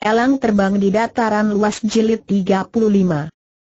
Elang terbang di dataran luas jilid 35.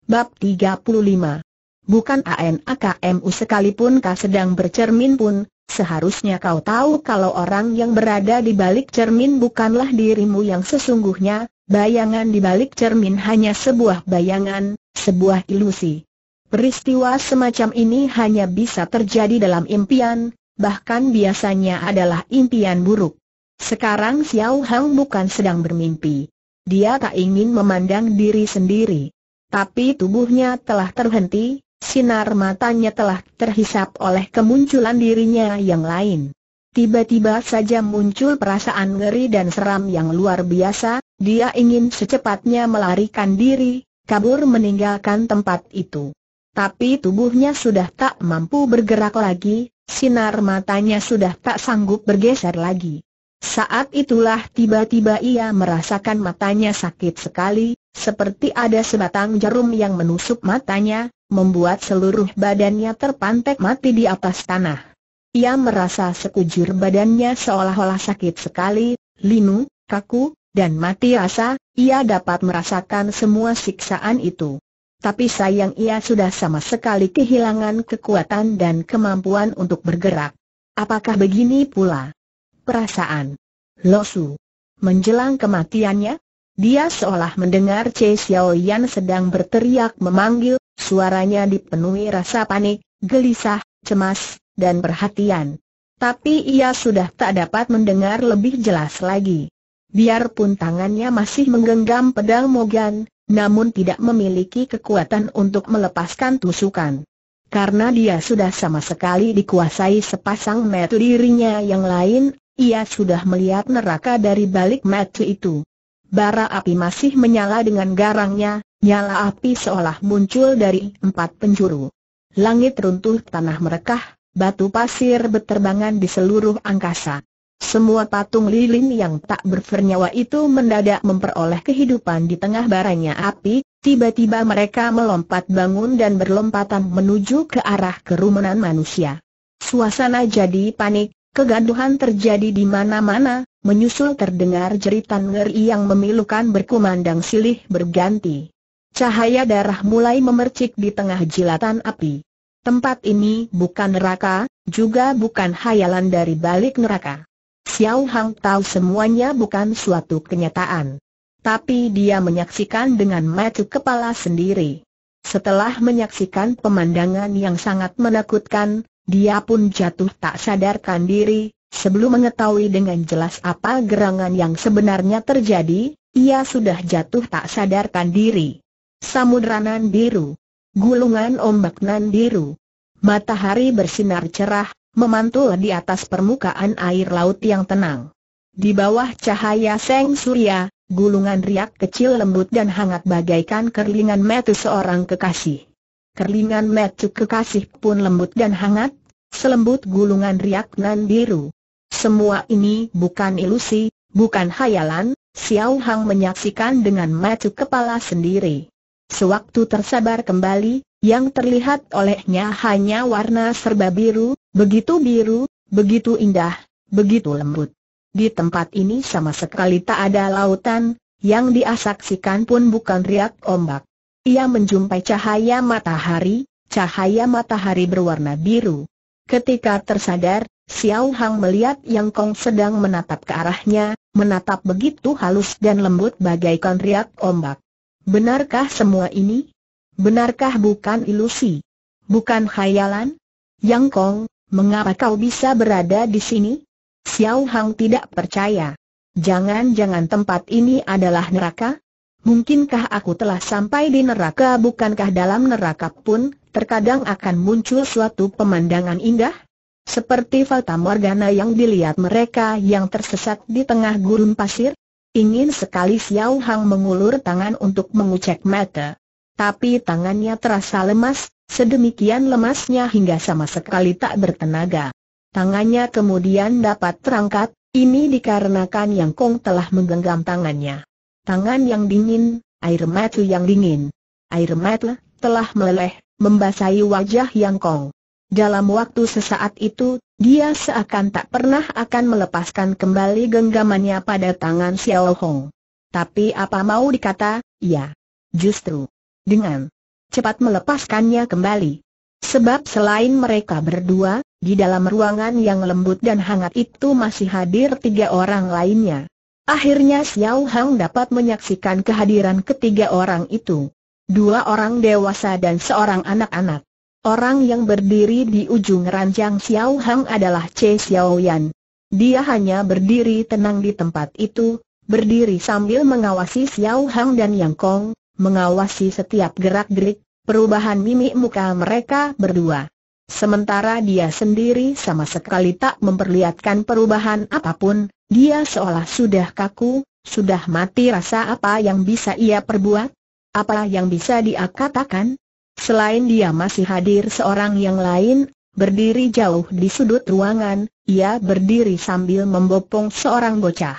Bab 35. Bukan ANAKMU sekalipun kau sedang bercermin pun, seharusnya kau tahu kalau orang yang berada di balik cermin bukanlah dirimu yang sesungguhnya, bayangan di balik cermin hanya sebuah bayangan, sebuah ilusi. Peristiwa semacam ini hanya bisa terjadi dalam impian, bahkan biasanya adalah impian buruk. Sekarang Xiao Hang bukan sedang bermimpi. Dia tak ingin memandang diri sendiri. Tapi tubuhnya telah terhenti, sinar matanya telah terhisap oleh kemunculan dirinya yang lain. Tiba-tiba saja muncul perasaan ngeri dan seram yang luar biasa, dia ingin secepatnya melarikan diri, kabur meninggalkan tempat itu. Tapi tubuhnya sudah tak mampu bergerak lagi, sinar matanya sudah tak sanggup bergeser lagi. Saat itulah tiba-tiba ia merasakan matanya sakit sekali, seperti ada sebatang jarum yang menusuk matanya, membuat seluruh badannya terpantek mati di atas tanah. Ia merasa sekujur badannya seolah-olah sakit sekali, linu, kaku, dan mati rasa, ia dapat merasakan semua siksaan itu. Tapi sayang ia sudah sama sekali kehilangan kekuatan dan kemampuan untuk bergerak. Apakah begini pula? perasaan. Losu. Menjelang kematiannya, dia seolah mendengar Che Xiao Yan sedang berteriak memanggil, suaranya dipenuhi rasa panik, gelisah, cemas, dan perhatian. Tapi ia sudah tak dapat mendengar lebih jelas lagi. Biarpun tangannya masih menggenggam pedang Mogan, namun tidak memiliki kekuatan untuk melepaskan tusukan. Karena dia sudah sama sekali dikuasai sepasang metu dirinya yang lain, ia sudah melihat neraka dari balik mata itu. Bara api masih menyala dengan garangnya, nyala api seolah muncul dari empat penjuru. Langit runtuh tanah merekah, batu pasir berterbangan di seluruh angkasa. Semua patung lilin yang tak bernyawa itu mendadak memperoleh kehidupan di tengah baranya api, tiba-tiba mereka melompat bangun dan berlompatan menuju ke arah kerumunan manusia. Suasana jadi panik, Kegaduhan terjadi di mana-mana, menyusul terdengar jeritan ngeri yang memilukan berkumandang silih berganti. Cahaya darah mulai memercik di tengah jilatan api. Tempat ini bukan neraka, juga bukan hayalan dari balik neraka. Xiao Hang tahu semuanya bukan suatu kenyataan. Tapi dia menyaksikan dengan mata kepala sendiri. Setelah menyaksikan pemandangan yang sangat menakutkan, dia pun jatuh tak sadarkan diri, sebelum mengetahui dengan jelas apa gerangan yang sebenarnya terjadi, ia sudah jatuh tak sadarkan diri. Samudra nan biru. Gulungan ombak nan biru. Matahari bersinar cerah, memantul di atas permukaan air laut yang tenang. Di bawah cahaya seng surya, gulungan riak kecil lembut dan hangat bagaikan kerlingan metu seorang kekasih. Kerlingan Mecu kekasih pun lembut dan hangat, selembut gulungan riak nan biru. Semua ini bukan ilusi, bukan hayalan, Xiao Hang menyaksikan dengan mata kepala sendiri. Sewaktu tersabar kembali, yang terlihat olehnya hanya warna serba biru, begitu biru, begitu indah, begitu lembut. Di tempat ini sama sekali tak ada lautan, yang diasaksikan pun bukan riak ombak. Ia menjumpai cahaya matahari, cahaya matahari berwarna biru. Ketika tersadar, Xiao Hang melihat Yang Kong sedang menatap ke arahnya, menatap begitu halus dan lembut bagaikan riak ombak. Benarkah semua ini? Benarkah bukan ilusi? Bukan khayalan? Yang Kong, mengapa kau bisa berada di sini? Xiao Hang tidak percaya. Jangan-jangan tempat ini adalah neraka? Mungkinkah aku telah sampai di neraka bukankah dalam neraka pun, terkadang akan muncul suatu pemandangan indah? Seperti Fata Morgana yang dilihat mereka yang tersesat di tengah gurun pasir? Ingin sekali Xiao Hang mengulur tangan untuk mengucek mata. Tapi tangannya terasa lemas, sedemikian lemasnya hingga sama sekali tak bertenaga. Tangannya kemudian dapat terangkat, ini dikarenakan Yang Kong telah menggenggam tangannya tangan yang dingin, air mata yang dingin. Air mata telah meleleh, membasahi wajah yang kong. Dalam waktu sesaat itu, dia seakan tak pernah akan melepaskan kembali genggamannya pada tangan Xiao Hong. Tapi apa mau dikata, ya. Justru, dengan cepat melepaskannya kembali. Sebab selain mereka berdua, di dalam ruangan yang lembut dan hangat itu masih hadir tiga orang lainnya. Akhirnya Xiao Hang dapat menyaksikan kehadiran ketiga orang itu. Dua orang dewasa dan seorang anak-anak. Orang yang berdiri di ujung ranjang Xiao Hang adalah Che Xiao Yan. Dia hanya berdiri tenang di tempat itu, berdiri sambil mengawasi Xiao Hang dan Yang Kong, mengawasi setiap gerak-gerik, perubahan mimik muka mereka berdua. Sementara dia sendiri sama sekali tak memperlihatkan perubahan apapun, dia seolah sudah kaku, sudah mati rasa apa yang bisa ia perbuat? Apa yang bisa dia katakan? Selain dia masih hadir seorang yang lain, berdiri jauh di sudut ruangan, ia berdiri sambil membopong seorang bocah.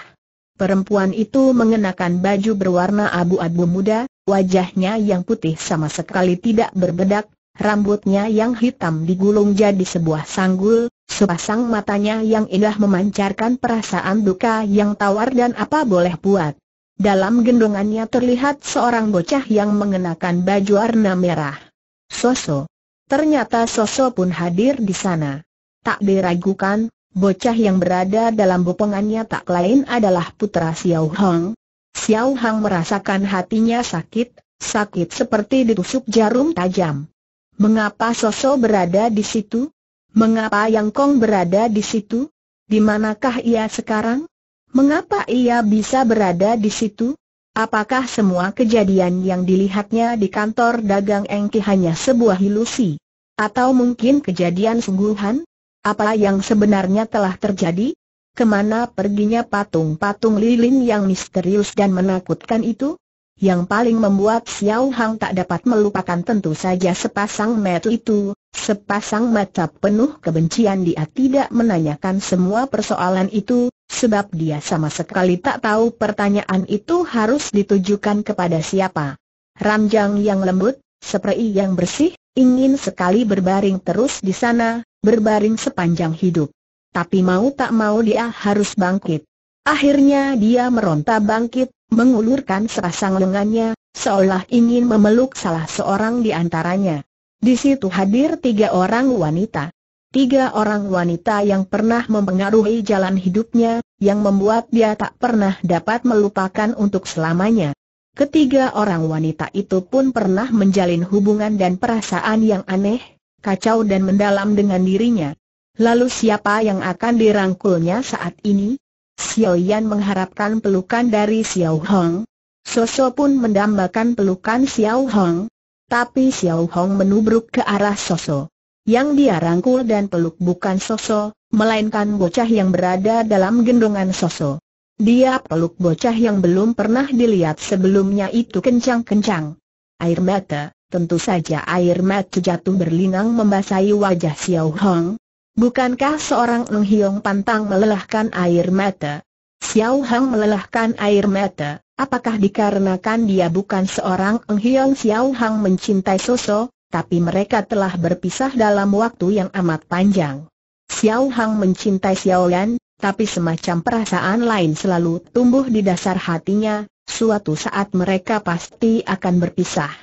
Perempuan itu mengenakan baju berwarna abu-abu muda, wajahnya yang putih sama sekali tidak berbedak, rambutnya yang hitam digulung jadi sebuah sanggul, sepasang matanya yang indah memancarkan perasaan duka yang tawar dan apa boleh buat. Dalam gendongannya terlihat seorang bocah yang mengenakan baju warna merah. Soso. Ternyata Soso pun hadir di sana. Tak diragukan, bocah yang berada dalam bopongannya tak lain adalah putra Xiao Hong. Xiao Hong merasakan hatinya sakit, sakit seperti ditusuk jarum tajam. Mengapa Soso berada di situ? Mengapa Yang Kong berada di situ? Di manakah ia sekarang? Mengapa ia bisa berada di situ? Apakah semua kejadian yang dilihatnya di kantor dagang Engki hanya sebuah ilusi? Atau mungkin kejadian sungguhan? Apa yang sebenarnya telah terjadi? Kemana perginya patung-patung lilin yang misterius dan menakutkan itu? Yang paling membuat Xiao Hang tak dapat melupakan tentu saja sepasang mata itu, sepasang mata penuh kebencian dia tidak menanyakan semua persoalan itu, sebab dia sama sekali tak tahu pertanyaan itu harus ditujukan kepada siapa. Ramjang yang lembut, seprei yang bersih, ingin sekali berbaring terus di sana, berbaring sepanjang hidup. Tapi mau tak mau dia harus bangkit. Akhirnya dia meronta bangkit, mengulurkan sepasang lengannya, seolah ingin memeluk salah seorang di antaranya. Di situ hadir tiga orang wanita. Tiga orang wanita yang pernah mempengaruhi jalan hidupnya, yang membuat dia tak pernah dapat melupakan untuk selamanya. Ketiga orang wanita itu pun pernah menjalin hubungan dan perasaan yang aneh, kacau dan mendalam dengan dirinya. Lalu siapa yang akan dirangkulnya saat ini? Xiao Yan mengharapkan pelukan dari Xiao Hong. Soso pun mendambakan pelukan Xiao Hong. Tapi Xiao Hong menubruk ke arah Soso. Yang dia rangkul dan peluk bukan Soso, melainkan bocah yang berada dalam gendongan Soso. Dia peluk bocah yang belum pernah dilihat sebelumnya itu kencang-kencang. Air mata, tentu saja air mata jatuh berlinang membasahi wajah Xiao Hong, Bukankah seorang Ng Hiong pantang melelahkan air mata? Xiao Hang melelahkan air mata, apakah dikarenakan dia bukan seorang Ng Hiong Xiao Hang mencintai Soso, tapi mereka telah berpisah dalam waktu yang amat panjang. Xiao Hang mencintai Xiao Yan, tapi semacam perasaan lain selalu tumbuh di dasar hatinya, suatu saat mereka pasti akan berpisah.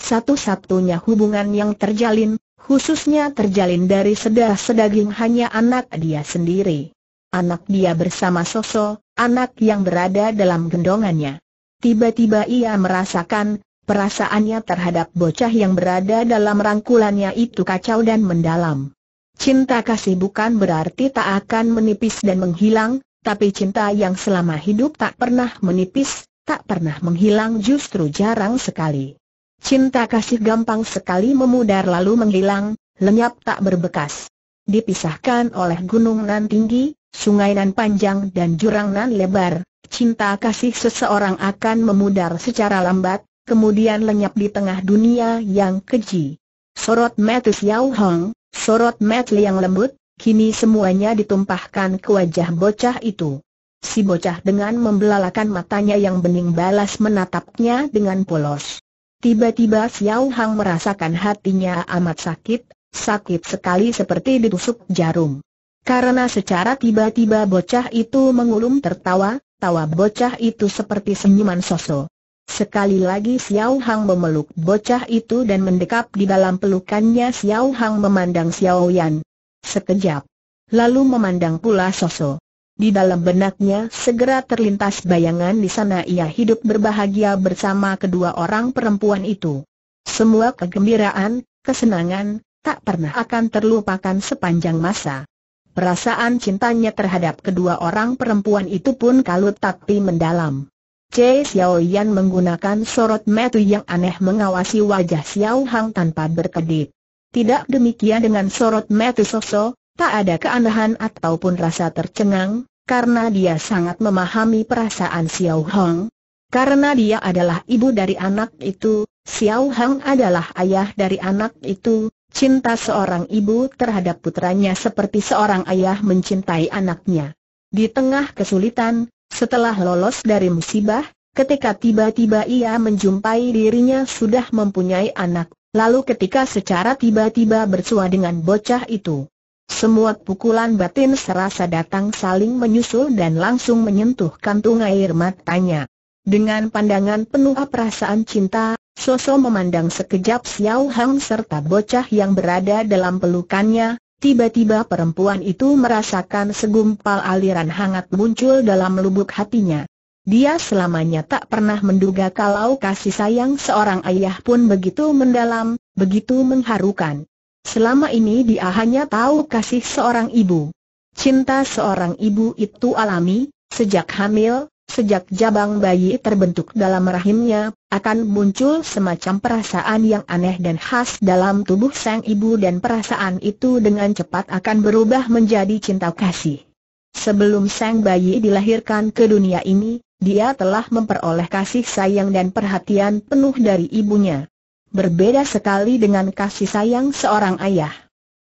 Satu-satunya hubungan yang terjalin, khususnya terjalin dari sedah-sedaging hanya anak dia sendiri. Anak dia bersama Soso, anak yang berada dalam gendongannya. Tiba-tiba ia merasakan, perasaannya terhadap bocah yang berada dalam rangkulannya itu kacau dan mendalam. Cinta kasih bukan berarti tak akan menipis dan menghilang, tapi cinta yang selama hidup tak pernah menipis, tak pernah menghilang justru jarang sekali. Cinta kasih gampang sekali memudar lalu menghilang, lenyap tak berbekas. Dipisahkan oleh gunung nan tinggi, sungai nan panjang dan jurang nan lebar, cinta kasih seseorang akan memudar secara lambat, kemudian lenyap di tengah dunia yang keji. Sorot Metus Yao Hong, sorot Met yang lembut, kini semuanya ditumpahkan ke wajah bocah itu. Si bocah dengan membelalakan matanya yang bening balas menatapnya dengan polos. Tiba-tiba Xiao Hang merasakan hatinya amat sakit, sakit sekali seperti ditusuk jarum. Karena secara tiba-tiba bocah itu mengulum tertawa, tawa bocah itu seperti senyuman Soso. Sekali lagi Xiao Hang memeluk bocah itu dan mendekap di dalam pelukannya Xiao Hang memandang Xiao Yan. Sekejap. Lalu memandang pula Soso. Di dalam benaknya segera terlintas bayangan di sana ia hidup berbahagia bersama kedua orang perempuan itu. Semua kegembiraan, kesenangan, tak pernah akan terlupakan sepanjang masa. Perasaan cintanya terhadap kedua orang perempuan itu pun kalut tapi mendalam. Che Xiao Yan menggunakan sorot metu yang aneh mengawasi wajah Xiao Hang tanpa berkedip. Tidak demikian dengan sorot metu Soso, Tak ada keanehan ataupun rasa tercengang, karena dia sangat memahami perasaan Xiao Hong. Karena dia adalah ibu dari anak itu, Xiao Hong adalah ayah dari anak itu, cinta seorang ibu terhadap putranya seperti seorang ayah mencintai anaknya. Di tengah kesulitan, setelah lolos dari musibah, ketika tiba-tiba ia menjumpai dirinya sudah mempunyai anak, lalu ketika secara tiba-tiba bersua dengan bocah itu. Semua pukulan batin serasa datang saling menyusul dan langsung menyentuh kantung air matanya. Dengan pandangan penuh perasaan cinta, Soso memandang sekejap Xiao Hang serta bocah yang berada dalam pelukannya, tiba-tiba perempuan itu merasakan segumpal aliran hangat muncul dalam lubuk hatinya. Dia selamanya tak pernah menduga kalau kasih sayang seorang ayah pun begitu mendalam, begitu mengharukan. Selama ini dia hanya tahu kasih seorang ibu. Cinta seorang ibu itu alami, sejak hamil, sejak jabang bayi terbentuk dalam rahimnya, akan muncul semacam perasaan yang aneh dan khas dalam tubuh sang ibu dan perasaan itu dengan cepat akan berubah menjadi cinta kasih. Sebelum sang bayi dilahirkan ke dunia ini, dia telah memperoleh kasih sayang dan perhatian penuh dari ibunya berbeda sekali dengan kasih sayang seorang ayah.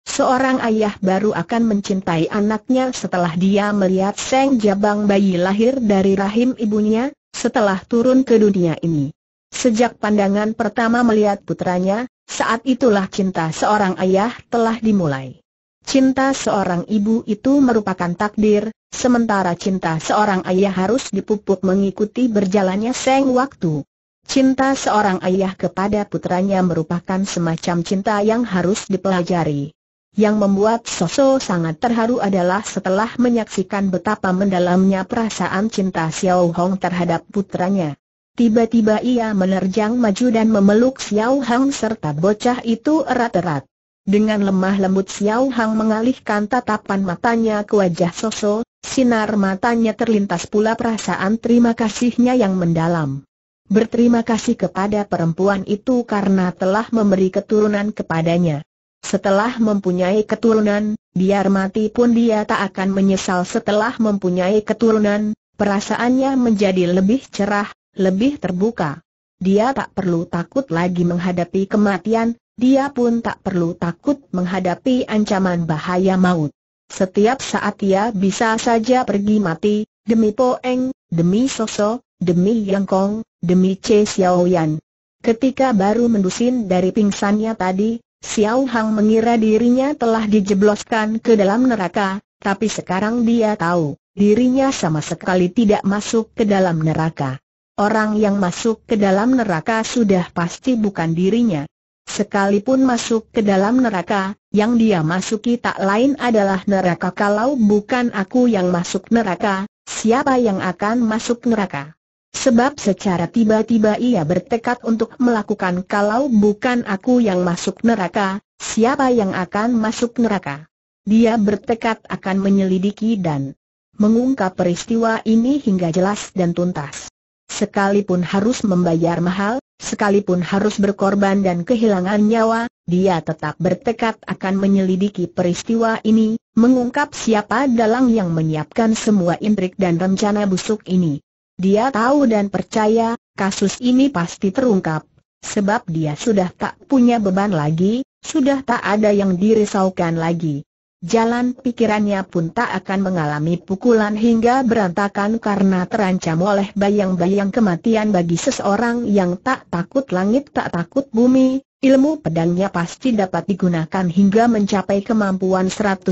Seorang ayah baru akan mencintai anaknya setelah dia melihat Seng Jabang bayi lahir dari rahim ibunya, setelah turun ke dunia ini. Sejak pandangan pertama melihat putranya, saat itulah cinta seorang ayah telah dimulai. Cinta seorang ibu itu merupakan takdir, sementara cinta seorang ayah harus dipupuk mengikuti berjalannya seng waktu. Cinta seorang ayah kepada putranya merupakan semacam cinta yang harus dipelajari. Yang membuat Soso sangat terharu adalah setelah menyaksikan betapa mendalamnya perasaan cinta Xiao Hong terhadap putranya. Tiba-tiba ia menerjang maju dan memeluk Xiao Hong serta bocah itu erat-erat. Dengan lemah lembut Xiao Hong mengalihkan tatapan matanya ke wajah Soso, sinar matanya terlintas pula perasaan terima kasihnya yang mendalam berterima kasih kepada perempuan itu karena telah memberi keturunan kepadanya. Setelah mempunyai keturunan, biar mati pun dia tak akan menyesal setelah mempunyai keturunan, perasaannya menjadi lebih cerah, lebih terbuka. Dia tak perlu takut lagi menghadapi kematian, dia pun tak perlu takut menghadapi ancaman bahaya maut. Setiap saat ia bisa saja pergi mati, demi Poeng, demi sosok, demi Yang Kong, demi Che Xiao Yan. Ketika baru mendusin dari pingsannya tadi, Xiao Hang mengira dirinya telah dijebloskan ke dalam neraka, tapi sekarang dia tahu, dirinya sama sekali tidak masuk ke dalam neraka. Orang yang masuk ke dalam neraka sudah pasti bukan dirinya. Sekalipun masuk ke dalam neraka, yang dia masuki tak lain adalah neraka kalau bukan aku yang masuk neraka, siapa yang akan masuk neraka? Sebab secara tiba-tiba ia bertekad untuk melakukan kalau bukan aku yang masuk neraka, siapa yang akan masuk neraka? Dia bertekad akan menyelidiki dan mengungkap peristiwa ini hingga jelas dan tuntas. Sekalipun harus membayar mahal, sekalipun harus berkorban dan kehilangan nyawa, dia tetap bertekad akan menyelidiki peristiwa ini, mengungkap siapa dalang yang menyiapkan semua intrik dan rencana busuk ini. Dia tahu dan percaya, kasus ini pasti terungkap. Sebab dia sudah tak punya beban lagi, sudah tak ada yang dirisaukan lagi. Jalan pikirannya pun tak akan mengalami pukulan hingga berantakan karena terancam oleh bayang-bayang kematian bagi seseorang yang tak takut langit tak takut bumi, ilmu pedangnya pasti dapat digunakan hingga mencapai kemampuan 100%.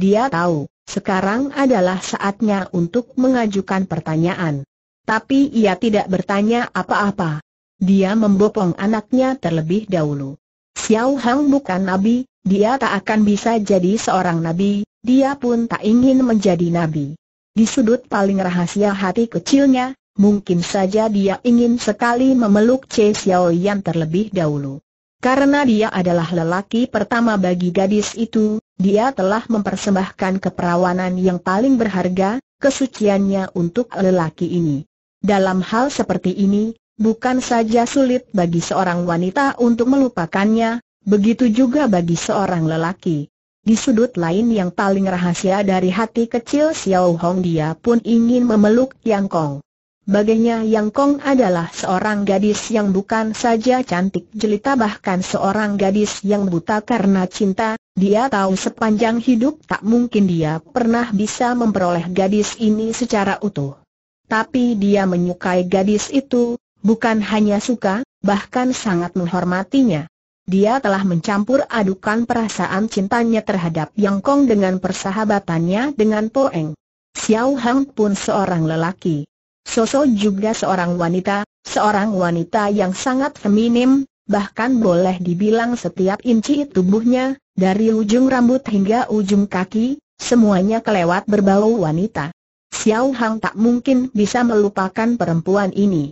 Dia tahu, sekarang adalah saatnya untuk mengajukan pertanyaan. Tapi ia tidak bertanya apa-apa. Dia membopong anaknya terlebih dahulu. Xiao Hang bukan nabi, dia tak akan bisa jadi seorang nabi, dia pun tak ingin menjadi nabi. Di sudut paling rahasia hati kecilnya, mungkin saja dia ingin sekali memeluk Che Xiao Yan terlebih dahulu. Karena dia adalah lelaki pertama bagi gadis itu, dia telah mempersembahkan keperawanan yang paling berharga, kesuciannya untuk lelaki ini. Dalam hal seperti ini, bukan saja sulit bagi seorang wanita untuk melupakannya, begitu juga bagi seorang lelaki. Di sudut lain yang paling rahasia dari hati kecil Xiao Hong dia pun ingin memeluk Yang Kong. Baginya, Yang Kong adalah seorang gadis yang bukan saja cantik jelita bahkan seorang gadis yang buta karena cinta, dia tahu sepanjang hidup tak mungkin dia pernah bisa memperoleh gadis ini secara utuh. Tapi dia menyukai gadis itu, bukan hanya suka, bahkan sangat menghormatinya. Dia telah mencampur adukan perasaan cintanya terhadap Yang Kong dengan persahabatannya dengan Poeng. Xiao Hang pun seorang lelaki. Soso juga seorang wanita, seorang wanita yang sangat feminim, bahkan boleh dibilang setiap inci tubuhnya, dari ujung rambut hingga ujung kaki, semuanya kelewat berbau wanita. Xiao Hang tak mungkin bisa melupakan perempuan ini.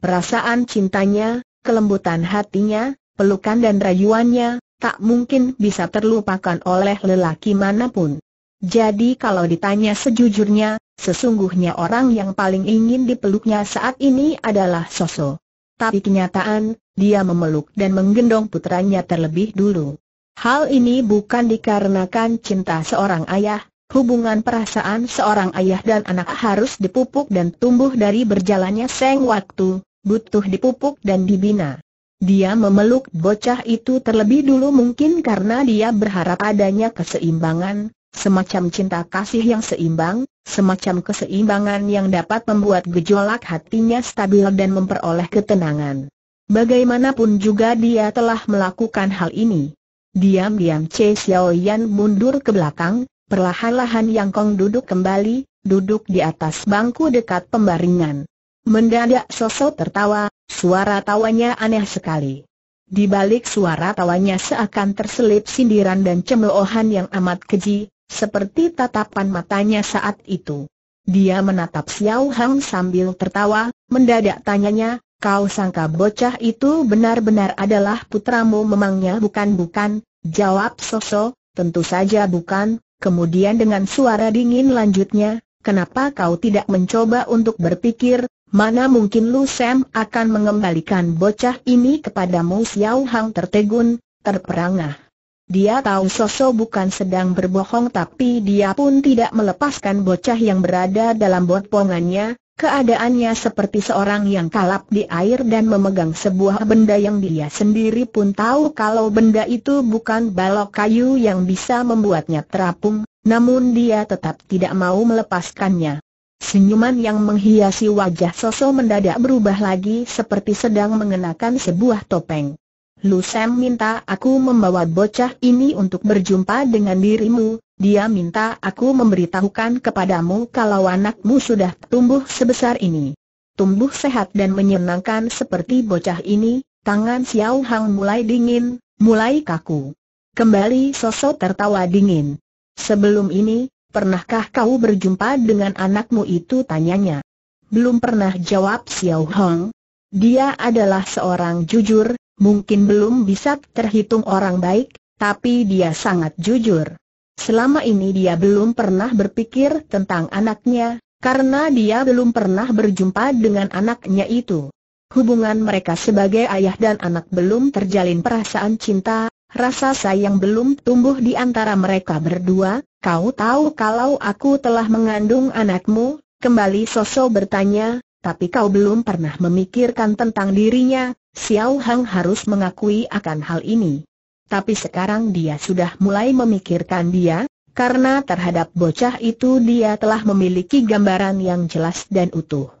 Perasaan cintanya, kelembutan hatinya, pelukan dan rayuannya, tak mungkin bisa terlupakan oleh lelaki manapun. Jadi kalau ditanya sejujurnya, Sesungguhnya orang yang paling ingin dipeluknya saat ini adalah Soso. Tapi kenyataan, dia memeluk dan menggendong putranya terlebih dulu. Hal ini bukan dikarenakan cinta seorang ayah, hubungan perasaan seorang ayah dan anak harus dipupuk dan tumbuh dari berjalannya seng waktu, butuh dipupuk dan dibina. Dia memeluk bocah itu terlebih dulu mungkin karena dia berharap adanya keseimbangan, semacam cinta kasih yang seimbang, Semacam keseimbangan yang dapat membuat gejolak hatinya stabil dan memperoleh ketenangan. Bagaimanapun juga dia telah melakukan hal ini. Diam-diam Che Xiaoyan mundur ke belakang, perlahan-lahan Yang Kong duduk kembali, duduk di atas bangku dekat pembaringan. Mendadak sosok tertawa, suara tawanya aneh sekali. Di balik suara tawanya seakan terselip sindiran dan cemoohan yang amat keji, seperti tatapan matanya saat itu. Dia menatap Xiao Hang sambil tertawa, mendadak tanyanya, kau sangka bocah itu benar-benar adalah putramu memangnya bukan-bukan, jawab Soso, tentu saja bukan, kemudian dengan suara dingin lanjutnya, kenapa kau tidak mencoba untuk berpikir, mana mungkin Lu Sam akan mengembalikan bocah ini kepadamu Xiao Hang tertegun, terperangah. Dia tahu Soso bukan sedang berbohong tapi dia pun tidak melepaskan bocah yang berada dalam botpongannya, keadaannya seperti seorang yang kalap di air dan memegang sebuah benda yang dia sendiri pun tahu kalau benda itu bukan balok kayu yang bisa membuatnya terapung, namun dia tetap tidak mau melepaskannya. Senyuman yang menghiasi wajah Soso mendadak berubah lagi seperti sedang mengenakan sebuah topeng. Lu Sam minta aku membawa bocah ini untuk berjumpa dengan dirimu, dia minta aku memberitahukan kepadamu kalau anakmu sudah tumbuh sebesar ini. Tumbuh sehat dan menyenangkan seperti bocah ini, tangan Xiao Hang mulai dingin, mulai kaku. Kembali sosok tertawa dingin. Sebelum ini, pernahkah kau berjumpa dengan anakmu itu tanyanya? Belum pernah jawab Xiao Hong. Dia adalah seorang jujur, mungkin belum bisa terhitung orang baik, tapi dia sangat jujur. Selama ini dia belum pernah berpikir tentang anaknya, karena dia belum pernah berjumpa dengan anaknya itu. Hubungan mereka sebagai ayah dan anak belum terjalin perasaan cinta, rasa sayang belum tumbuh di antara mereka berdua, kau tahu kalau aku telah mengandung anakmu, kembali Soso bertanya, tapi kau belum pernah memikirkan tentang dirinya, Xiao Hang harus mengakui akan hal ini. Tapi sekarang dia sudah mulai memikirkan dia, karena terhadap bocah itu dia telah memiliki gambaran yang jelas dan utuh.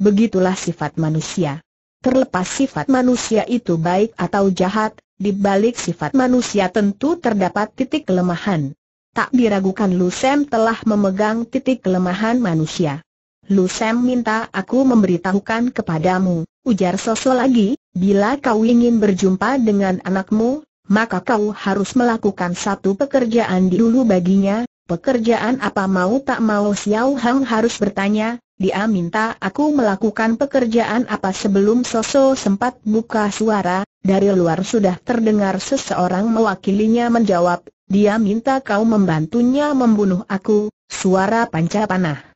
Begitulah sifat manusia. Terlepas sifat manusia itu baik atau jahat, di balik sifat manusia tentu terdapat titik kelemahan. Tak diragukan Lusem telah memegang titik kelemahan manusia. Lu Sam minta aku memberitahukan kepadamu, ujar Soso lagi, bila kau ingin berjumpa dengan anakmu, maka kau harus melakukan satu pekerjaan dulu baginya, pekerjaan apa mau tak mau Xiao Hang harus bertanya, dia minta aku melakukan pekerjaan apa sebelum Soso sempat buka suara, dari luar sudah terdengar seseorang mewakilinya menjawab, dia minta kau membantunya membunuh aku, suara panca panah.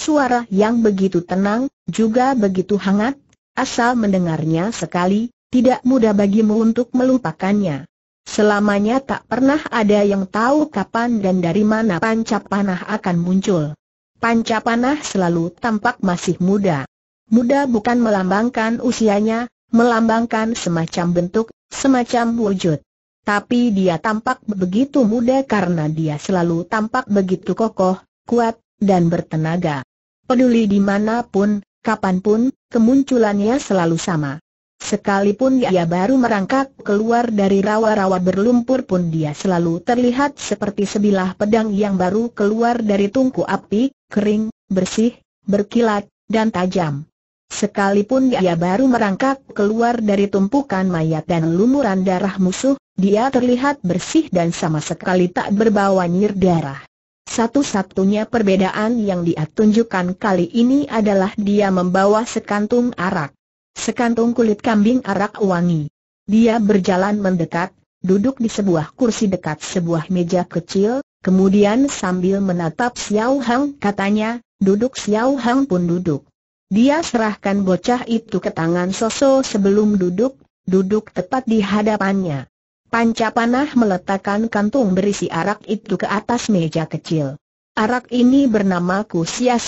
Suara yang begitu tenang, juga begitu hangat, asal mendengarnya sekali, tidak mudah bagimu untuk melupakannya. Selamanya tak pernah ada yang tahu kapan dan dari mana panca panah akan muncul. Panca panah selalu tampak masih muda. Muda bukan melambangkan usianya, melambangkan semacam bentuk, semacam wujud. Tapi dia tampak begitu muda karena dia selalu tampak begitu kokoh, kuat, dan bertenaga. Peduli dimanapun, kapanpun, kemunculannya selalu sama. Sekalipun dia baru merangkak keluar dari rawa-rawa berlumpur pun dia selalu terlihat seperti sebilah pedang yang baru keluar dari tungku api, kering, bersih, berkilat, dan tajam. Sekalipun dia baru merangkak keluar dari tumpukan mayat dan lumuran darah musuh, dia terlihat bersih dan sama sekali tak berbawa nyir darah. Satu-satunya perbedaan yang dia tunjukkan kali ini adalah dia membawa sekantung arak. Sekantung kulit kambing arak wangi. Dia berjalan mendekat, duduk di sebuah kursi dekat sebuah meja kecil, kemudian sambil menatap Xiao Hang katanya, duduk Xiao Hang pun duduk. Dia serahkan bocah itu ke tangan Soso sebelum duduk, duduk tepat di hadapannya. Panca Panah meletakkan kantung berisi arak itu ke atas meja kecil. Arak ini bernama Ku Sia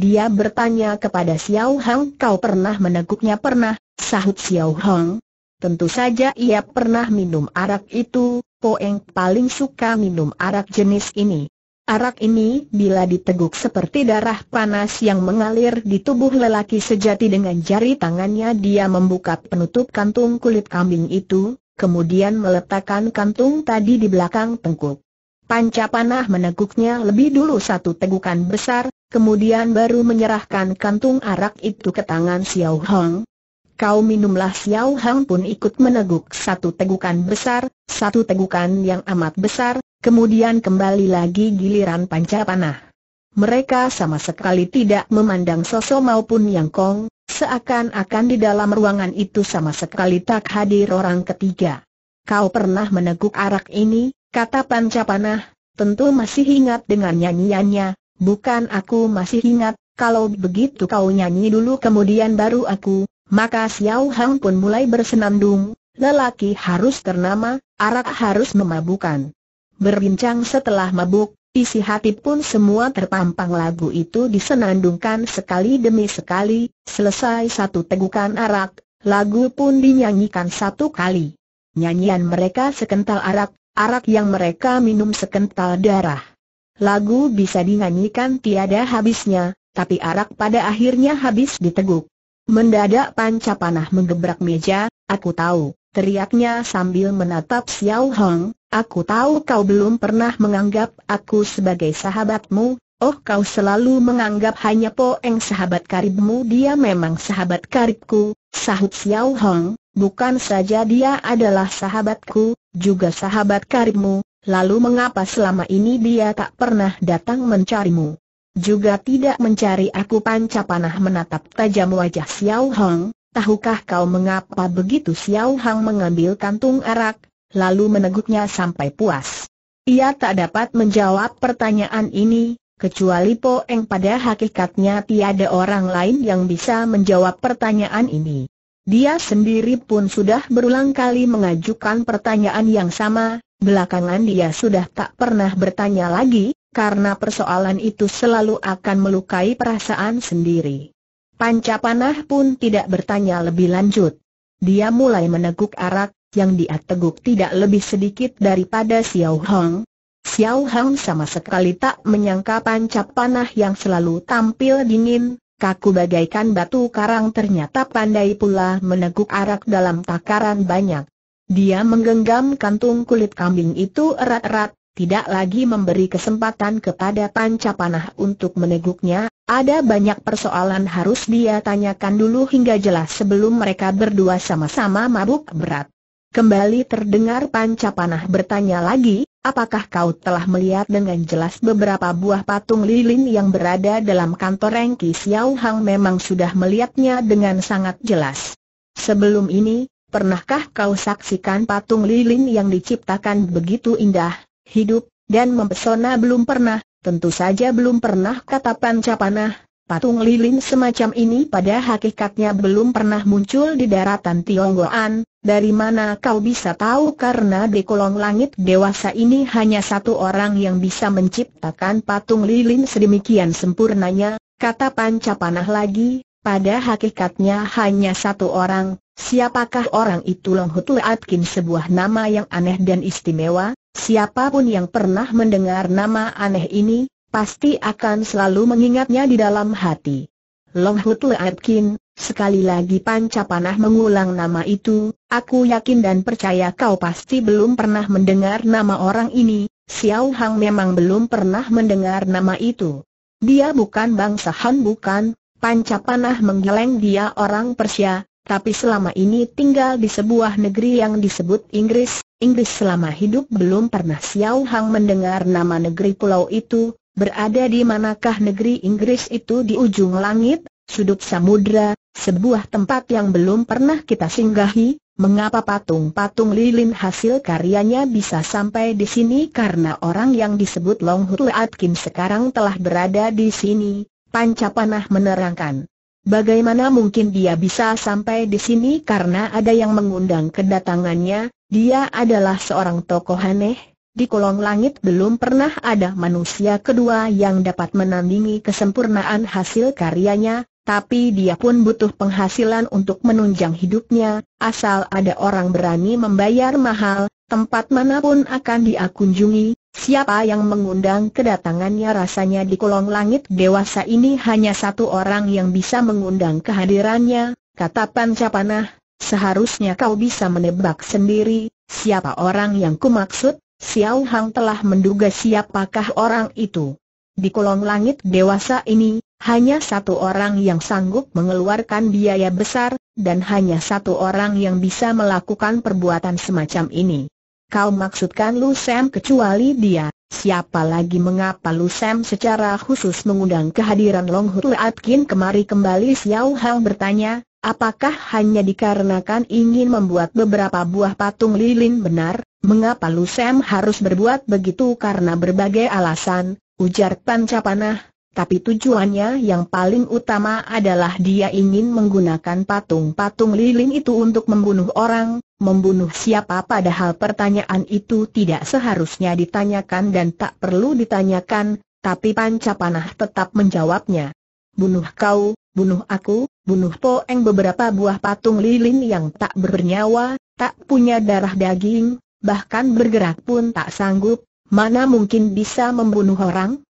dia bertanya kepada Xiao Hang kau pernah meneguknya pernah, sahut Xiao Hang. Tentu saja ia pernah minum arak itu, Poeng paling suka minum arak jenis ini. Arak ini bila diteguk seperti darah panas yang mengalir di tubuh lelaki sejati dengan jari tangannya dia membuka penutup kantung kulit kambing itu, kemudian meletakkan kantung tadi di belakang tengkuk. Panca panah meneguknya lebih dulu satu tegukan besar, kemudian baru menyerahkan kantung arak itu ke tangan Xiao Hong. Kau minumlah Xiao Hong pun ikut meneguk satu tegukan besar, satu tegukan yang amat besar, kemudian kembali lagi giliran Panca panah. Mereka sama sekali tidak memandang Soso maupun Yang Kong, Seakan-akan di dalam ruangan itu sama sekali tak hadir orang ketiga. Kau pernah meneguk arak ini, kata Panca Panah, tentu masih ingat dengan nyanyiannya, bukan aku masih ingat, kalau begitu kau nyanyi dulu kemudian baru aku, maka Xiao Hang pun mulai bersenandung, lelaki harus ternama, arak harus memabukan. Berbincang setelah mabuk, Isi hati pun semua terpampang lagu itu disenandungkan sekali demi sekali, selesai satu tegukan arak, lagu pun dinyanyikan satu kali. Nyanyian mereka sekental arak, arak yang mereka minum sekental darah. Lagu bisa dinyanyikan tiada habisnya, tapi arak pada akhirnya habis diteguk. Mendadak panca panah menggebrak meja, aku tahu teriaknya sambil menatap Xiao Hong, aku tahu kau belum pernah menganggap aku sebagai sahabatmu, oh kau selalu menganggap hanya Poeng sahabat karibmu dia memang sahabat karibku, sahut Xiao Hong, bukan saja dia adalah sahabatku, juga sahabat karibmu, lalu mengapa selama ini dia tak pernah datang mencarimu? Juga tidak mencari aku panca panah menatap tajam wajah Xiao Hong, Tahukah kau mengapa begitu Xiao Hang mengambil kantung arak, lalu meneguknya sampai puas? Ia tak dapat menjawab pertanyaan ini, kecuali Po Eng pada hakikatnya tiada orang lain yang bisa menjawab pertanyaan ini. Dia sendiri pun sudah berulang kali mengajukan pertanyaan yang sama, belakangan dia sudah tak pernah bertanya lagi, karena persoalan itu selalu akan melukai perasaan sendiri. Panca panah pun tidak bertanya lebih lanjut. Dia mulai meneguk arak, yang dia teguk tidak lebih sedikit daripada Xiao Hong. Xiao Hong sama sekali tak menyangka Panca panah yang selalu tampil dingin, kaku bagaikan batu karang ternyata pandai pula meneguk arak dalam takaran banyak. Dia menggenggam kantung kulit kambing itu erat-erat, tidak lagi memberi kesempatan kepada Panca panah untuk meneguknya, ada banyak persoalan harus dia tanyakan dulu hingga jelas sebelum mereka berdua sama-sama mabuk berat. Kembali terdengar Panca Panah bertanya lagi, apakah kau telah melihat dengan jelas beberapa buah patung lilin yang berada dalam kantor Rengki Xiao Hang memang sudah melihatnya dengan sangat jelas. Sebelum ini, pernahkah kau saksikan patung lilin yang diciptakan begitu indah, hidup, dan mempesona belum pernah, Tentu saja belum pernah kata pancapanah, patung lilin semacam ini pada hakikatnya belum pernah muncul di daratan Tionggoan, dari mana kau bisa tahu karena di kolong langit dewasa ini hanya satu orang yang bisa menciptakan patung lilin sedemikian sempurnanya, kata pancapanah lagi, pada hakikatnya hanya satu orang, siapakah orang itu Long Atkin sebuah nama yang aneh dan istimewa, Siapapun yang pernah mendengar nama aneh ini, pasti akan selalu mengingatnya di dalam hati. Long Hut Leatkin, sekali lagi Panca Panah mengulang nama itu, aku yakin dan percaya kau pasti belum pernah mendengar nama orang ini, Xiao Hang memang belum pernah mendengar nama itu. Dia bukan bangsa Han bukan, Panca Panah menggeleng dia orang Persia, tapi selama ini tinggal di sebuah negeri yang disebut Inggris. Inggris selama hidup belum pernah Xiao Hang mendengar nama negeri pulau itu, berada di manakah negeri Inggris itu di ujung langit, sudut samudra, sebuah tempat yang belum pernah kita singgahi, mengapa patung-patung lilin hasil karyanya bisa sampai di sini karena orang yang disebut Long Hu Atkin sekarang telah berada di sini, Pancapanah menerangkan. Bagaimana mungkin dia bisa sampai di sini karena ada yang mengundang kedatangannya, dia adalah seorang tokoh aneh, di kolong langit belum pernah ada manusia kedua yang dapat menandingi kesempurnaan hasil karyanya, tapi dia pun butuh penghasilan untuk menunjang hidupnya, asal ada orang berani membayar mahal, tempat manapun akan dia kunjungi, Siapa yang mengundang kedatangannya rasanya di kolong langit dewasa ini hanya satu orang yang bisa mengundang kehadirannya, kata Pancapanah, seharusnya kau bisa menebak sendiri, siapa orang yang kumaksud, Xiao Hang telah menduga siapakah orang itu. Di kolong langit dewasa ini, hanya satu orang yang sanggup mengeluarkan biaya besar, dan hanya satu orang yang bisa melakukan perbuatan semacam ini. Kau maksudkan Lu Sam kecuali dia. Siapa lagi mengapa Lu Sam secara khusus mengundang kehadiran Long Hu Atkin kemari kembali Xiao Hao bertanya, apakah hanya dikarenakan ingin membuat beberapa buah patung lilin benar? Mengapa Lu Sam harus berbuat begitu karena berbagai alasan, ujar Pancapanah, tapi tujuannya yang paling utama adalah dia ingin menggunakan patung-patung lilin itu untuk membunuh orang, membunuh siapa padahal pertanyaan itu tidak seharusnya ditanyakan dan tak perlu ditanyakan, tapi panca panah tetap menjawabnya. Bunuh kau, bunuh aku, bunuh Poeng beberapa buah patung lilin yang tak bernyawa, tak punya darah daging, bahkan bergerak pun tak sanggup, mana mungkin bisa membunuh orang?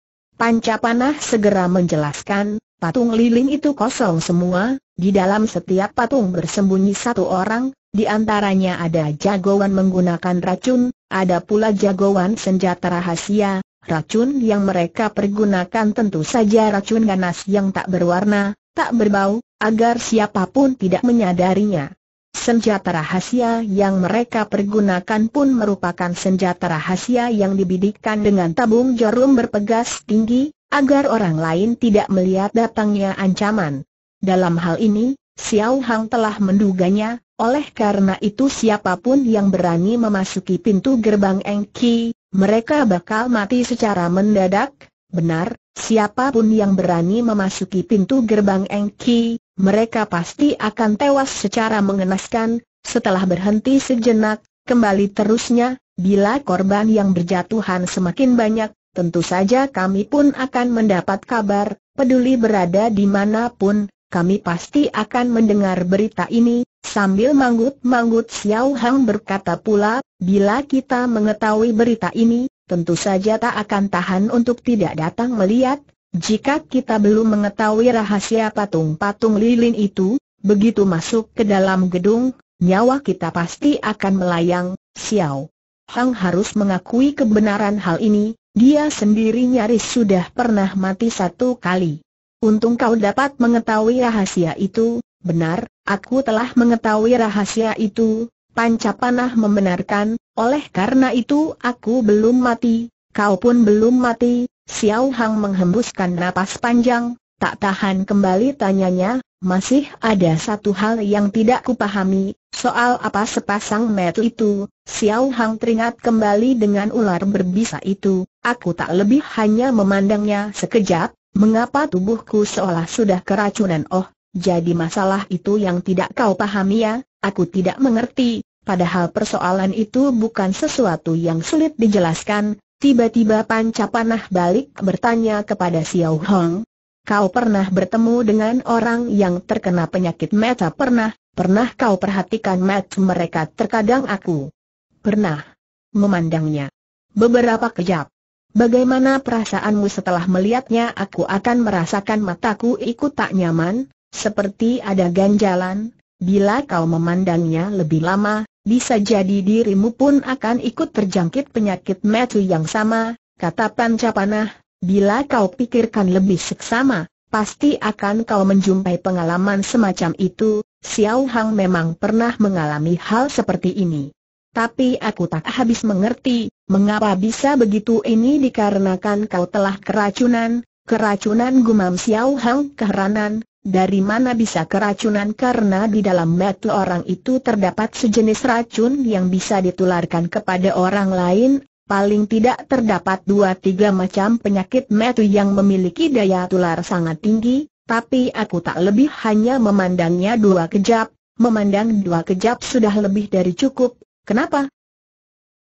Panca Panah segera menjelaskan, patung lilin itu kosong semua, di dalam setiap patung bersembunyi satu orang, di antaranya ada jagoan menggunakan racun, ada pula jagoan senjata rahasia, racun yang mereka pergunakan tentu saja racun ganas yang tak berwarna, tak berbau, agar siapapun tidak menyadarinya. Senjata rahasia yang mereka pergunakan pun merupakan senjata rahasia yang dibidikkan dengan tabung jarum berpegas tinggi, agar orang lain tidak melihat datangnya ancaman. Dalam hal ini, Xiao Hang telah menduganya, oleh karena itu siapapun yang berani memasuki pintu gerbang Engki, mereka bakal mati secara mendadak, benar, siapapun yang berani memasuki pintu gerbang Engki, mereka pasti akan tewas secara mengenaskan, setelah berhenti sejenak, kembali terusnya, bila korban yang berjatuhan semakin banyak, tentu saja kami pun akan mendapat kabar, peduli berada di manapun, kami pasti akan mendengar berita ini, sambil manggut-manggut Xiao Hang berkata pula, bila kita mengetahui berita ini, tentu saja tak akan tahan untuk tidak datang melihat, jika kita belum mengetahui rahasia patung-patung lilin itu, begitu masuk ke dalam gedung, nyawa kita pasti akan melayang, Xiao. Hang harus mengakui kebenaran hal ini, dia sendiri nyaris sudah pernah mati satu kali. Untung kau dapat mengetahui rahasia itu, benar, aku telah mengetahui rahasia itu, Panca panah membenarkan, oleh karena itu aku belum mati, kau pun belum mati, Xiao Hang menghembuskan napas panjang, tak tahan kembali tanyanya, masih ada satu hal yang tidak kupahami, soal apa sepasang metu itu, Xiao Hang teringat kembali dengan ular berbisa itu, aku tak lebih hanya memandangnya sekejap, mengapa tubuhku seolah sudah keracunan oh, jadi masalah itu yang tidak kau pahami ya, aku tidak mengerti, Padahal persoalan itu bukan sesuatu yang sulit dijelaskan, Tiba-tiba panca panah balik bertanya kepada Xiao Hong. Kau pernah bertemu dengan orang yang terkena penyakit mata pernah, pernah kau perhatikan mata mereka terkadang aku. Pernah. Memandangnya. Beberapa kejap. Bagaimana perasaanmu setelah melihatnya aku akan merasakan mataku ikut tak nyaman, seperti ada ganjalan, bila kau memandangnya lebih lama, bisa jadi dirimu pun akan ikut terjangkit penyakit metu yang sama, kata Pancapanah, bila kau pikirkan lebih seksama, pasti akan kau menjumpai pengalaman semacam itu, Xiao Hang memang pernah mengalami hal seperti ini. Tapi aku tak habis mengerti, mengapa bisa begitu ini dikarenakan kau telah keracunan, keracunan gumam Xiao Hang keheranan, dari mana bisa keracunan karena di dalam metu orang itu terdapat sejenis racun yang bisa ditularkan kepada orang lain, paling tidak terdapat dua tiga macam penyakit metu yang memiliki daya tular sangat tinggi, tapi aku tak lebih hanya memandangnya dua kejap, memandang dua kejap sudah lebih dari cukup, kenapa?